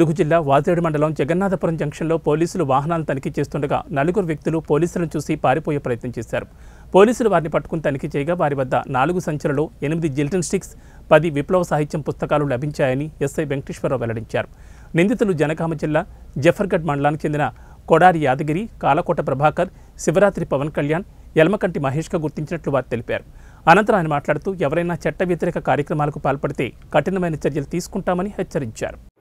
ములుగు జిల్లా వాజేడు మండలం జగన్నాథపురం జంక్షన్లో పోలీసులు వాహనాలను తనిఖీ చేస్తుండగా నలుగురు వ్యక్తులు పోలీసులను చూసి పారిపోయే ప్రయత్నం చేశారు పోలీసులు వారిని పట్టుకుని తనిఖీ చేయగా వారి వద్ద నాలుగు సంచులలో ఎనిమిది జిల్టన్ స్టిక్స్ పది విప్లవ సాహిత్యం పుస్తకాలు లభించాయని ఎస్ఐ వెంకటేశ్వరరావు వెల్లడించారు నిందితులు జనగామ జిల్లా జఫర్గఢ్ మండలానికి చెందిన కొడారి యాదగిరి కాలకోట ప్రభాకర్ శివరాత్రి పవన్ కళ్యాణ్ యలమకంటి మహేష్గా గుర్తించినట్లు వారు తెలిపారు అనంతరం ఆయన మాట్లాడుతూ ఎవరైనా చట్ట వ్యతిరేక కార్యక్రమాలకు పాల్పడితే కఠినమైన చర్యలు తీసుకుంటామని హెచ్చరించారు